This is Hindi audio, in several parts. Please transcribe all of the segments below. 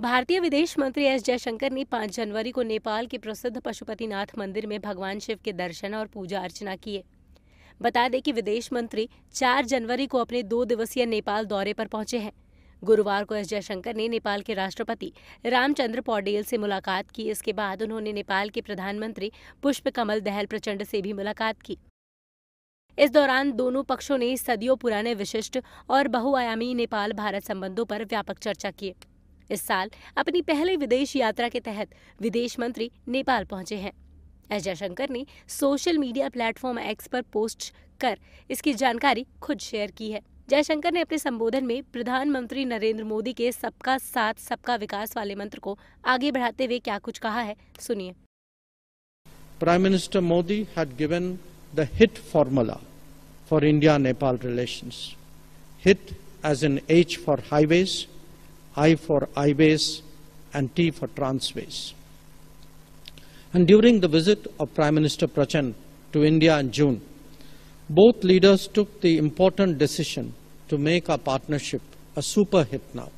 भारतीय विदेश मंत्री एस जयशंकर ने 5 जनवरी को नेपाल के प्रसिद्ध पशुपतिनाथ मंदिर में भगवान शिव के दर्शन और पूजा अर्चना किए बता दें कि विदेश मंत्री 4 जनवरी को अपने दो दिवसीय नेपाल दौरे पर पहुंचे हैं गुरुवार को एस जयशंकर ने नेपाल के राष्ट्रपति रामचंद्र पौडेल से मुलाकात की इसके बाद उन्होंने नेपाल के प्रधानमंत्री पुष्प कमल दहल प्रचंड से भी मुलाकात की इस दौरान दोनों पक्षों ने सदियों पुराने विशिष्ट और बहुआयामी नेपाल भारत संबंधों पर व्यापक चर्चा की इस साल अपनी पहले विदेश यात्रा के तहत विदेश मंत्री नेपाल पहुंचे हैं एस जयशंकर ने सोशल मीडिया प्लेटफॉर्म एक्स पर पोस्ट कर इसकी जानकारी खुद शेयर की है जयशंकर ने अपने संबोधन में प्रधानमंत्री नरेंद्र मोदी के सबका साथ सबका विकास वाले मंत्र को आगे बढ़ाते हुए क्या कुछ कहा है सुनिए prime minister Modi had given the hit formula for India Nepal relations hit as in H for highways I for I-base, and T for trans-base. And during the visit of Prime Minister Prachand to India in June, both leaders took the important decision to make our partnership a super hit now.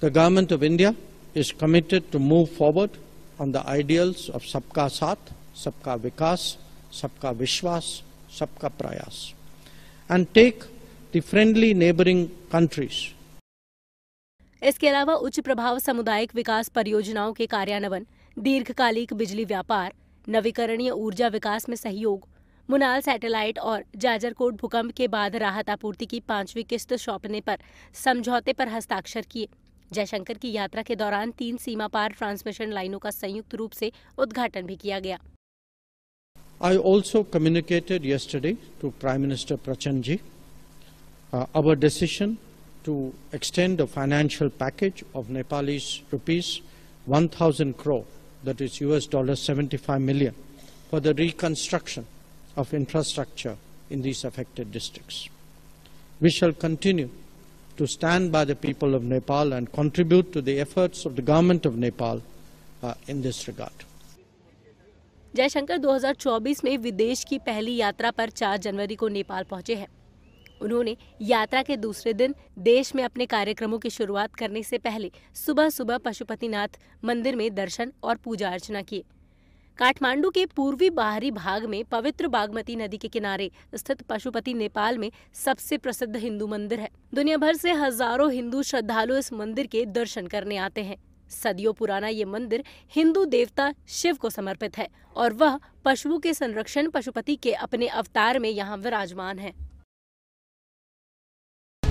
The government of India is committed to move forward on the ideals of Sabka Saath, Sabka Vikas, Sabka Vishwas, Sabka Prayas, and take the friendly neighboring countries इसके अलावा उच्च प्रभाव सामुदायिक विकास परियोजनाओं के कार्यान्वयन दीर्घकालिक बिजली व्यापार नवीकरणीय ऊर्जा विकास में सहयोग मुनाल सैटेलाइट और जाजरकोट भूकंप के बाद राहत आपूर्ति की पांचवी किस्त सौंपने पर समझौते पर हस्ताक्षर किए जयशंकर की यात्रा के दौरान तीन सीमा पार ट्रांसमिशन लाइनों का संयुक्त रूप से उद्घाटन भी किया गया I also communicated yesterday to Prime Minister Prachan ji uh, to extend the financial package of Nepalese rupees 1,000 crore, that is US dollars 75 million, for the reconstruction of infrastructure in these affected districts. We shall continue to stand by the people of Nepal and contribute to the efforts of the government of Nepal uh, in this regard. Jaishankar 2024 में विदेश की पहली यात्रा पर 4 जनवरी को नेपाल पहुंचे हैं उन्होंने यात्रा के दूसरे दिन देश में अपने कार्यक्रमों की शुरुआत करने से पहले सुबह सुबह पशुपतिनाथ मंदिर में दर्शन और पूजा अर्चना किए काठमांडू के पूर्वी बाहरी भाग में पवित्र बागमती नदी के किनारे स्थित पशुपति नेपाल में सबसे प्रसिद्ध हिंदू मंदिर है दुनिया भर से हजारों हिंदू श्रद्धालु इस मंदिर के दर्शन करने आते हैं सदियों पुराना ये मंदिर हिंदू देवता शिव को समर्पित है और वह पशुओं के संरक्षण पशुपति के अपने अवतार में यहाँ विराजमान है